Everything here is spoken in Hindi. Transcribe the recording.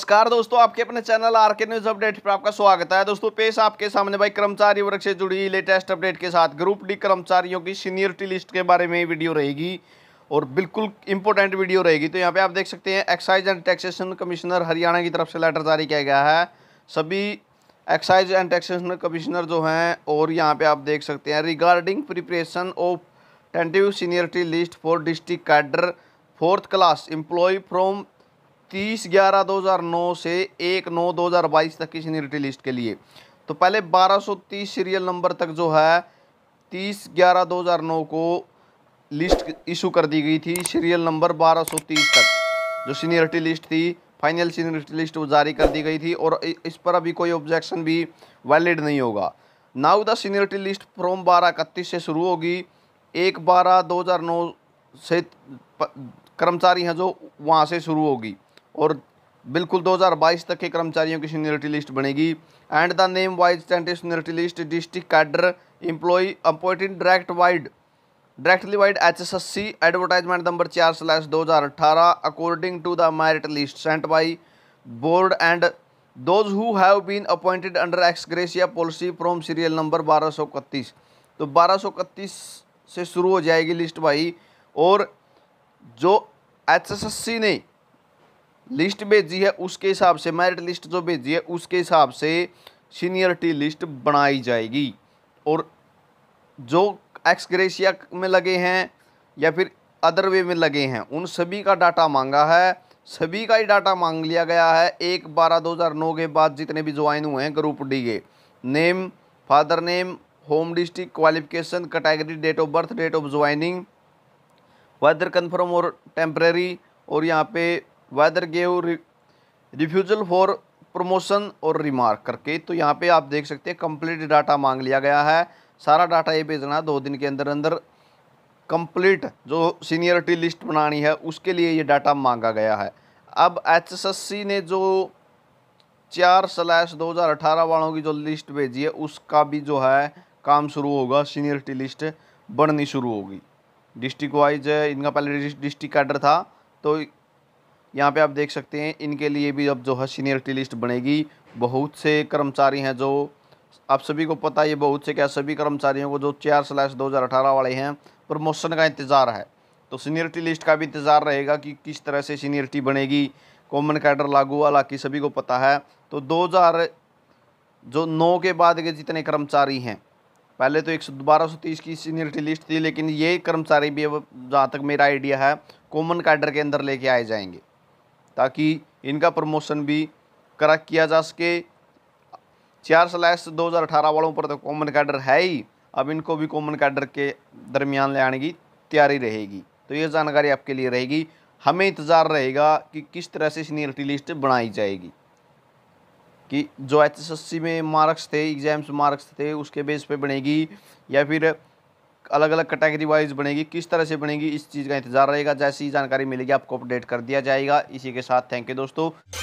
नमस्कार दोस्तों आपके अपने channel R K news update पर आपका स्वागत है दोस्तों पेश आपके सामने भाई कर्मचारी वर्ग से जुड़ी लेटेस्ट अपडेट के साथ ग्रुप डी कर्मचारियों की सीनियरिटी लिस्ट के बारे में वीडियो रहेगी और बिल्कुल इंपॉर्टेंट वीडियो रहेगी तो यहाँ पे आप देख सकते हैं excise and taxation commissioner Haryana की तरफ से लेटर जारी किया गया है सभी एक्साइज एंड टैक्सेशन कमिश्नर जो हैं और यहाँ पर आप देख सकते हैं regarding preparation of tentative seniority list for district cadre fourth class employ from तीस ग्यारह दो हज़ार नौ से एक नौ दो हज़ार बाईस तक की सीनियरिटी लिस्ट के लिए तो पहले बारह सौ तीस सीरियल नंबर तक जो है तीस ग्यारह दो हज़ार नौ को लिस्ट इशू कर दी गई थी सीरियल नंबर बारह सौ तीस तक जो सीनियरिटी लिस्ट थी फाइनल सीनियरिटी लिस्ट वो जारी कर दी गई थी और इस पर अभी कोई ऑब्जेक्शन भी वैलिड नहीं होगा now the seniority list from बारह इकतीस से शुरू होगी एक बारह दो हज़ार नौ से कर्मचारी हैं जो वहाँ से शुरू होगी और बिल्कुल 2022 तक के कर्मचारियों की सीनियरिटी लिस्ट बनेगी and the name wise tentative seniority list district cadre employee appointed direct vide directly vide H S S C advertisement number चार स्लैश दो हज़ार अठारह according to the merit list sent by board and those who have been appointed under ex gratia policy from serial number बारह सौ इकतीस तो बारह सौ इकतीस से शुरू हो जाएगी लिस्ट बाई और जो एच एस एस सी ने लिस्ट भेजी है उसके हिसाब से मेरिट लिस्ट जो भेजी है उसके हिसाब से सीनियरिटी लिस्ट बनाई जाएगी और जो एक्सग्रेसिया में लगे हैं या फिर अदर वे में लगे हैं उन सभी का डाटा मांगा है सभी का ही डाटा मांग लिया गया है एक बारह दो हज़ार नौ के बाद जितने भी ज्वाइन हुए हैं ग्रुप डी के name father name home district qualification category date of birth date of joining whether confirm और टेम्प्रेरी और यहाँ पे whether gave refusal for promotion और रिमार्क करके तो यहाँ पे आप देख सकते हैं कंप्लीट डाटा मांग लिया गया है सारा डाटा ये भेजना है दो दिन के अंदर अंदर कंप्लीट जो सीनियरिटी लिस्ट बनानी है उसके लिए ये डाटा मांगा गया है अब एचएसएससी ने जो चार स्लैश दो हज़ार अठारह वालों की जो लिस्ट भेजी है उसका भी जो है काम शुरू होगा सीनियरिटी लिस्ट बननी शुरू होगी डिस्ट्रिक्ट वाइज इनका पहले डिस्ट्रिक्ट कैडर था तो यहाँ पे आप देख सकते हैं इनके लिए भी अब जो है सीनियरिटी लिस्ट बनेगी बहुत से कर्मचारी हैं जो आप सभी को पता है बहुत से क्या सभी कर्मचारियों को जो चार स्लैश दो हज़ार अठारह वाले हैं प्रमोशन का इंतज़ार है तो सीनियरिटी लिस्ट का भी इंतज़ार रहेगा कि किस तरह से सीनियरिटी बनेगी कॉमन कैडर लागू हालांकि सभी को पता है तो हज़ार जो नौ के बाद के जितने कर्मचारी हैं पहले तो एक सौ बारह सौ तीस की सीनियरिटी लिस्ट थी लेकिन ये कर्मचारी भी अब जहाँ तक मेरा आइडिया है कॉमन कैडर के अंदर लेके आए जाएंगे ताकि इनका प्रमोशन भी करा किया जा सके चार स्लैश दो हज़ार अठारह वालों पर तो कॉमन कैडर है ही अब इनको भी कॉमन कैडर के दरमियान ले आने की तैयारी रहेगी तो ये जानकारी आपके लिए रहेगी हमें इंतज़ार रहेगा कि किस तरह से सीनियरिटी लिस्ट बनाई जाएगी कि जो एच में मार्क्स थे एग्ज़ाम्स मार्क्स थे उसके बेस पे बनेगी या फिर अलग अलग कैटेगरी वाइज बनेगी किस तरह से बनेगी इस चीज़ का इंतजार रहेगा जैसी जानकारी मिलेगी आपको अपडेट कर दिया जाएगा इसी के साथ थैंक यू दोस्तों